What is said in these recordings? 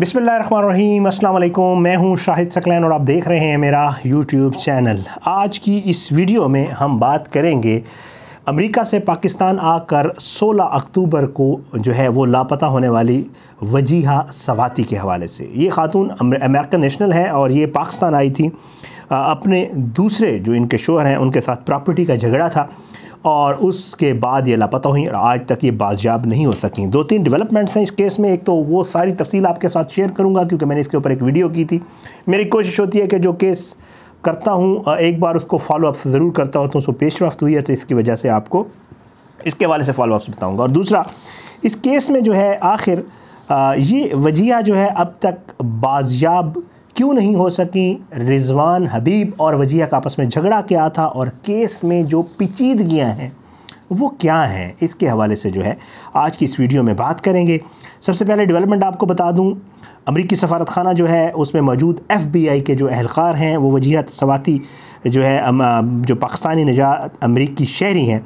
बिसमीम अल्लाम मैं हूं शाहिद सकलैन और आप देख रहे हैं मेरा यूट्यूब चैनल आज की इस वीडियो में हम बात करेंगे अमेरिका से पाकिस्तान आकर 16 अक्टूबर को जो है वो लापता होने वाली वजीहा सवाती के हवाले से ये खातून अमेरिकन नेशनल है और ये पाकिस्तान आई थी अपने दूसरे जो इनके शोहर हैं उनके साथ प्रॉपर्टी का झगड़ा था और उसके बाद ये लापता हुई और आज तक ये बाजियाब नहीं हो सकें दो तीन डेवलपमेंट्स हैं इस केस में एक तो वो सारी तफसील आपके साथ शेयर करूँगा क्योंकि मैंने इसके ऊपर एक वीडियो की थी मेरी कोशिश होती है कि जो केस करता हूँ एक बार उसको फॉलोअप ज़रूर करता होता हूँ तो उसको पेश रफ्त हुई है तो इसकी वजह से आपको इसके हवाले से फॉलोअप बताऊँगा और दूसरा इस केस में जो है आखिर ये वजिया जो है अब तक बाजियाब क्यों नहीं हो सकी रिजवान हबीब और वजिया का आपस में झगड़ा क्या था और केस में जो पेचीदगियाँ हैं वो क्या हैं इसके हवाले से जो है आज की इस वीडियो में बात करेंगे सबसे पहले डेवलपमेंट आपको बता दूं अमरीकी सफारत खाना जो है उसमें मौजूद एफ़ बी आई के जो एहलकार हैं वो वजीहत सवाती जो है जो पाकिस्तानी निजात अमरीकी शहरी हैं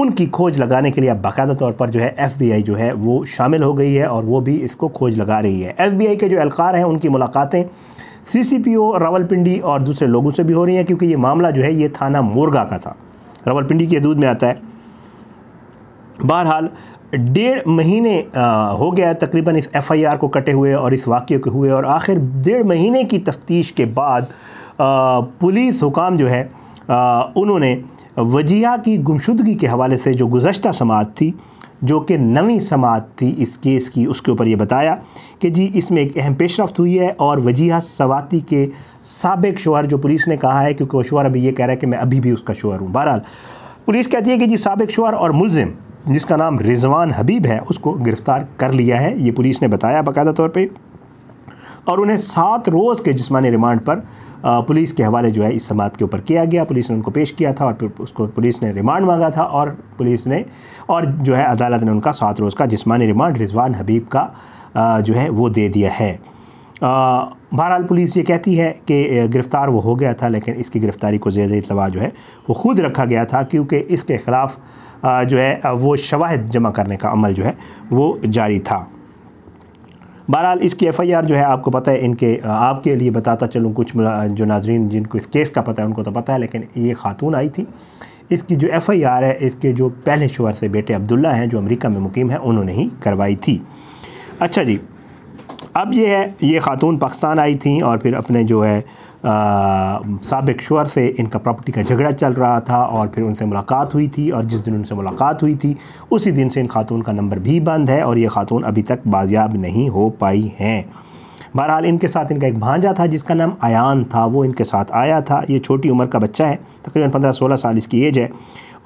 उनकी खोज लगाने के लिए अब बाकायदा तौर पर जो है एफ़ बी आई जो है वो शामिल हो गई है और वो भी इसको खोज लगा रही है एफ़ बी आई के जो एहलकार हैं उनकी मुलाकातें सीसीपीओ रावलपिंडी और दूसरे लोगों से भी हो रही हैं क्योंकि ये मामला जो है ये थाना मोरगा का था रावलपिंडी के दूध में आता है बहरहाल डेढ़ महीने हो गया तकरीबन इस एफआईआर को कटे हुए और इस वाक्य के हुए और आखिर डेढ़ महीने की तफ्तीश के बाद पुलिस हुकाम जो है उन्होंने वजिया की गुमशुदगी के हवाले से जो गुजशत समात थी जो कि नवी समात थी इस केस की उसके ऊपर ये बताया कि जी इसमें एक अहम रफ्त हुई है और वजीहा सवाती के सबक शोहर जो पुलिस ने कहा है क्योंकि वो शोहर अभी ये कह रहा है कि मैं अभी भी उसका शोहर हूँ बहरहाल पुलिस कहती है कि जी सबक शोहर और मुलजिम जिसका नाम रिजवान हबीब है उसको गिरफ़्तार कर लिया है ये पुलिस ने बताया बाकायदा तौर पर और उन्हें सात रोज़ के जिसमानी रिमांड पर पुलिस के हवाले जो है इस समात के ऊपर किया गया पुलिस ने उनको पेश किया था और उसको पुलिस ने रिमांड मांगा था और पुलिस ने और जो है अदालत ने उनका सात रोज़ का जिसमानी रिमांड रिजवान हबीब का जो है वो दे दिया है बहरहाल पुलिस ये कहती है कि गिरफ़्तार वो हो गया था लेकिन इसकी गिरफ़्तारी को ज़ेर इतवा जो है वो खुद रखा गया था क्योंकि इसके ख़िलाफ़ जो है वो शवाहद जमा करने का अमल जो है वो जारी था बहरहाल इसकी एफ जो है आपको पता है इनके आपके लिए बताता चलूँ कुछ जो नाजरीन जिनको इस केस का पता है उनको तो पता है लेकिन ये खातून आई थी इसकी जो एफ़ आई आर है इसके जो पहले शोहर से बेटे अब्दुल्ला हैं जो अमेरिका में मुकीम हैं उन्होंने ही करवाई थी अच्छा जी अब ये है ये ख़ातून पाकिस्तान आई थी और फिर अपने जो है सबक शोर से इनका प्रॉपर्टी का झगड़ा चल रहा था और फिर उनसे मुलाकात हुई थी और जिस दिन उनसे मुलाकात हुई थी उसी दिन से इन खातून का नंबर भी बंद है और ये खातून अभी तक बाजियाब नहीं हो पाई हैं बहरहाल इनके साथ इनका एक भांजा था जिसका नाम आयान था वो इनके साथ आया था ये छोटी उम्र का बच्चा है तकरीबन पंद्रह सोलह साल इसकी एज है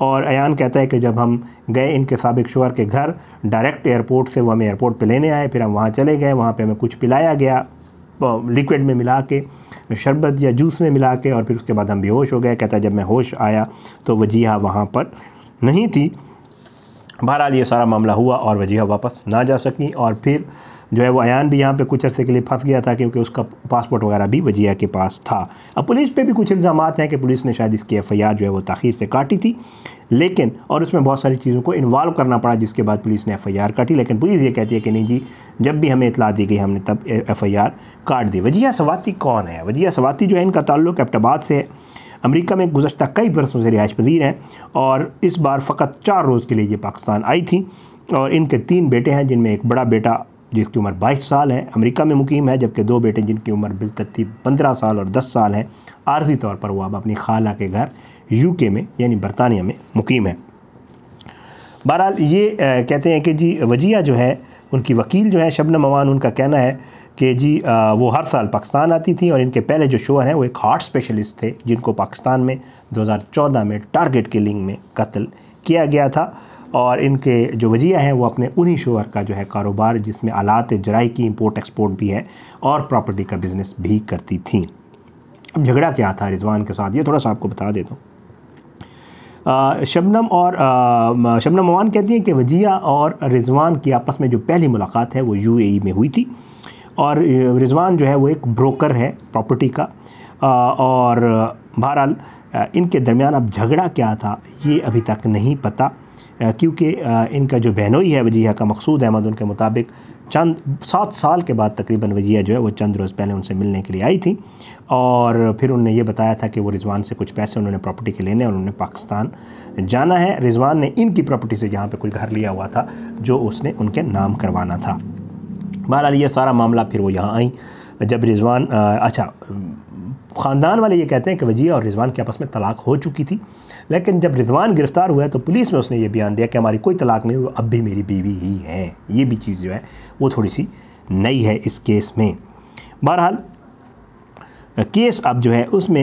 और अन कहता है कि जब हम गए इनके सबक शोहर के घर डायरेक्ट एयरपोर्ट से वो हमें एयरपोर्ट पर लेने आए फिर हम वहाँ चले गए वहाँ पर हमें कुछ पिलाया गया लिक्विड में मिला के शरबत या जूस में मिला के और फिर उसके बाद हम बेहोश हो गए कहता है जब मैं होश आया तो वजीहा वहाँ पर नहीं थी बहरहाल ये सारा मामला हुआ और वजीहा वापस ना जा सकी और फिर जो है वो अयान भी यहाँ पे कुछ अरसे के लिए फंस गया था क्योंकि उसका पासपोर्ट वगैरह भी वजिया के पास था अब पुलिस पे भी कुछ इल्ज़ाम हैं कि पुलिस ने शायद इसकी एफ जो है वो तखीर से काटी थी लेकिन और उसमें बहुत सारी चीज़ों को इन्वॉल्व करना पड़ा जिसके बाद पुलिस ने एफ आई आर काटी लेकिन पुलिस ये कहती है कि नहीं जी जब भी हमें इतला दी गई हमने तब एफ आई आर काट दी वजिया सवाती कौन है वजिया सवाती जो है इनका ताल्लुक एबटाबाद से है अमेरिका में गुजशत कई बरसों से रिहाइश पजीर हैं और इस बार फ़कत चार रोज़ के लिए ये पाकिस्तान आई थी और इनके तीन बेटे हैं जिनमें एक बड़ा बेटा जिसकी उम्र 22 साल है अमेरिका में मुकीम है जबकि दो बेटे जिनकी उम्र बिलतरतीब 15 साल और 10 साल है आर्जी तौर पर वो अब अपनी खाला के घर यूके में यानी बरतानिया में मुकीम है बहरहाल ये आ, कहते हैं कि जी वजिया जो है उनकी वकील जो है शबनम अवान उनका कहना है कि जी आ, वो हर साल पाकिस्तान आती थी और इनके पहले जो शोहर हैं वो एक हार्ट स्पेशलिस्ट थे जिनको पाकिस्तान में दो में टारगेट किलिंग में कत्ल किया गया था और इनके जो वजिया हैं वो अपने उन्हीं शोहर का जो है कारोबार जिसमें आलात जराई की इम्पोर्ट एक्सपोर्ट भी है और प्रॉपर्टी का बिज़नेस भी करती थी अब झगड़ा क्या था रिजवान के साथ ये थोड़ा सा आपको बता देता हूँ शबनम और आ, शबनम अमान कहती हैं कि वजिया और रिजवान की आपस में जो पहली मुलाकात है वो यूएई में हुई थी और रिजवान जो है वो एक ब्रोकर है प्रॉपर्टी का आ, और बहरहाल इनके दरमियान अब झगड़ा क्या था ये अभी तक नहीं पता क्योंकि इनका जो बहनोई है वजिया का मकसूद अहमद उनके मुताबिक चंद सात साल के बाद तकरीबन वजिया जो है वो चंद रोज़ पहले उनसे मिलने के लिए आई थी और फिर उनने ये बताया था कि वो रिजवान से कुछ पैसे उन्होंने प्रॉपर्टी के लेने और उन्होंने पाकिस्तान जाना है रिजवान ने इनकी प्रॉपर्टी से यहाँ पर कोई घर लिया हुआ था जो उसने उनके नाम करवाना था बहरहाल ये सारा मामला फिर वो यहाँ आई जब रिजवान अच्छा ख़ानदान वाले ये कहते हैं कि वजिया और रिजवान के आपस में तलाक हो चुकी थी लेकिन जब रिजवान गिरफ़्तार हुआ तो पुलिस में उसने ये बयान दिया कि हमारी कोई तलाक नहीं वो अब भी मेरी बीवी ही है ये भी चीज़ जो है वो थोड़ी सी नई है इस केस में बहरहाल केस अब जो है उसमें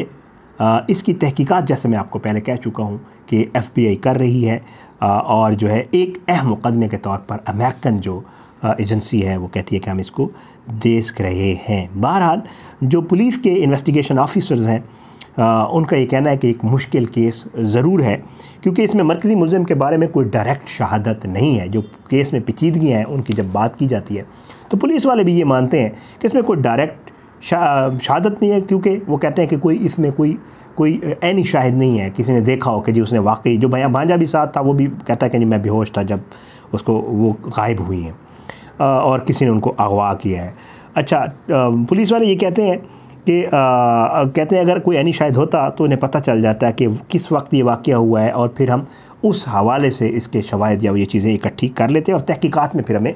इसकी तहकीकात जैसे मैं आपको पहले कह चुका हूँ कि एफबीआई कर रही है और जो है एक अहम मुकदमे के तौर पर अमेरिकन जो एजेंसी है वो कहती है कि हम इसको देख रहे हैं बहरहाल जो पुलिस के इन्वेस्टिगेशन ऑफिसर्स हैं आ, उनका ये कहना है कि एक मुश्किल केस ज़रूर है क्योंकि इसमें मरकज़ी मुलम के बारे में कोई डायरेक्ट शहादत नहीं है जो केस में पेचीदगियाँ हैं उनकी जब बात की जाती है तो पुलिस वाले भी ये मानते हैं कि इसमें कोई डायरेक्ट शहादत नहीं है क्योंकि वो कहते हैं कि कोई इसमें कोई कोई ऐनी शाहिद नहीं है किसी ने देखा हो कि जी उसने वाकई जो भया भांजा भी साथ था वो भी कहता है कि जी मैं बेहोश था जब उसको वो गायब हुई हैं और किसी ने उनको अगवा किया है अच्छा पुलिस वाले ये कहते हैं कि कहते हैं अगर कोई एनी शायद होता तो उन्हें पता चल जाता है कि किस वक्त ये वाक़ हुआ है और फिर हम उस हवाले से इसके शवायद या ये चीज़ें इकट्ठी कर लेते हैं और तहकीक़ात में फिर हमें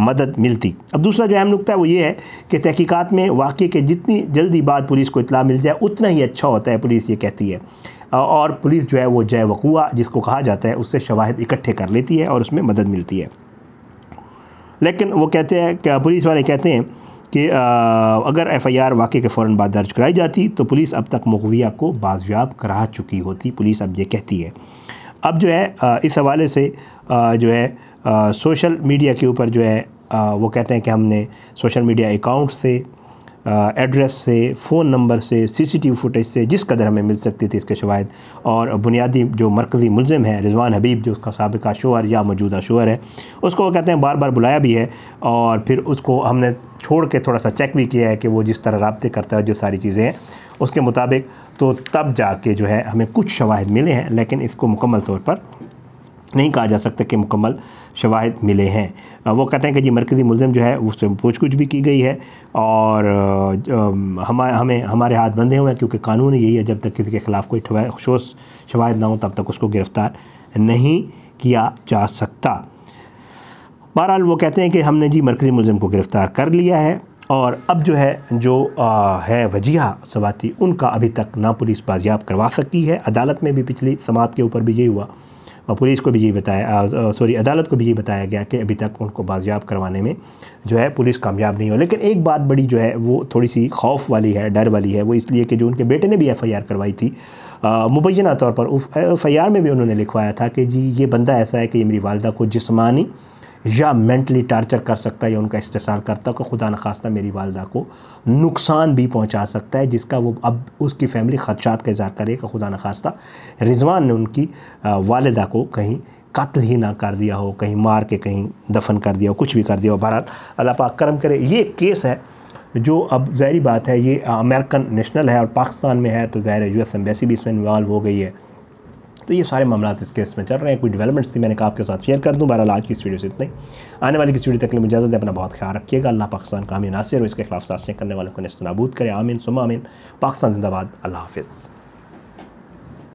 मदद मिलती अब दूसरा जो अहम नुकता है वो ये है कि तहकीकात में वाक़े के जितनी जल्दी बाद पुलिस को इतला मिल जाए उतना ही अच्छा होता है पुलिस ये कहती है और पुलिस जो है वो जय वकूआ जिसको कहा जाता है उससे शवाहद इकट्ठे कर लेती है और उसमें मदद मिलती है लेकिन वो कहते हैं पुलिस वाले कहते हैं कि अगर एफ़ आई आर वाक़े के फ़ौर बाद दर्ज कराई जाती तो पुलिस अब तक मगविया को बाजियाब करा चुकी होती पुलिस अब ये कहती है अब जो है इस हवाले से जो है सोशल मीडिया के ऊपर जो है वो कहते हैं कि हमने सोशल मीडिया अकाउंट से एड्रेस से फ़ोन नंबर से सीसीटीवी फुटेज से जिस कदर हमें मिल सकती थी इसके शवायद और बुनियादी जो मरकज़ी मुलम है रिजवान हबीब जो उसका सबका शोहर या मौजूदा शोहर है उसको वो कहते हैं बार बार बुलाया भी है और फिर उसको हमने छोड़ के थोड़ा सा चेक भी किया है कि वो जिस तरह रबते करता है जो सारी चीज़ें हैं उसके मुताबिक तो तब जाके जो है हमें कुछ शवाहद मिले हैं लेकिन इसको मुकम्मल तौर पर नहीं कहा जा सकता कि मुकम्मल शवाहद मिले हैं वो कहते हैं कि जी मरकज़ी मुलम जो है उससे गुछ भी की गई है और हम हमें हमारे हाथ बंधे हुए हैं क्योंकि कानून यही है जब तक किसी के ख़िलाफ़ कोई ठोस शवाहद ना हो तब तक उसको गिरफ़्तार नहीं किया जा सकता बहरहाल वो कहते हैं कि हमने जी मरकज़ी मुलिम को गिरफ़्तार कर लिया है और अब जो है जो आ, है वजीहा सवाती उनका अभी तक ना पुलिस बाजियाब करवा सकती है अदालत में भी पिछली समात के ऊपर भी यही हुआ और पुलिस को भी यही बताया सॉरी अदालत को भी यही बताया गया कि अभी तक उनको बाजियाब करवाने में जो है पुलिस कामयाब नहीं हो लेकिन एक बात बड़ी जो है वो थोड़ी सी खौफ वाली है डर वाली है वो इसलिए कि जो उनके बेटे ने भी एफ़ आई आर करवाई थी मुबैना तौर पर एफ आई आर में भी उन्होंने लिखवाया था कि जी ये बंदा ऐसा है कि ये मेरी वालदा को जिसमानी या मेंटली टार्चर कर सकता है या उनका इस्तेसाल करता है कि खुदा नखास्ता मेरी वालदा को नुकसान भी पहुंचा सकता है जिसका वो अब उसकी फैमिली खदशात का इजहार करेगा खुदा नखास्ता रिजवान ने उनकी वालदा को कहीं कत्ल ही ना कर दिया हो कहीं मार के कहीं दफन कर दिया हो कुछ भी कर दिया हो बहरहाल अल्लाह पाक करम करे ये केस है जो अब जहरी बात है ये अमेरिकन नेशनल है और पाकिस्तान में है तो ज़ाहिर है यू एस एम्बेसी भी इसमें इन्वाल्व हो गई है तो ये सारे मामला इस केस में चल रहे हैं कोई डेवलपमेंट्स थी मैंने कहा आपके साथ शेयर कर दूँ बहरहाल आज की इस वीडियो से इतना ही आने वाली किस वीडियो तक लिए इजाजत है अपना बहुत ख्याल रखिएगा अल्लाह पाकिस्तान का आमिन नासिर और इसके खिलाफ साजिशें करने वालों को नस्तनाबूद करें आमीन सुमा आमीन पाकिस्तान जिंदाबाद अल्लाह हाफिज़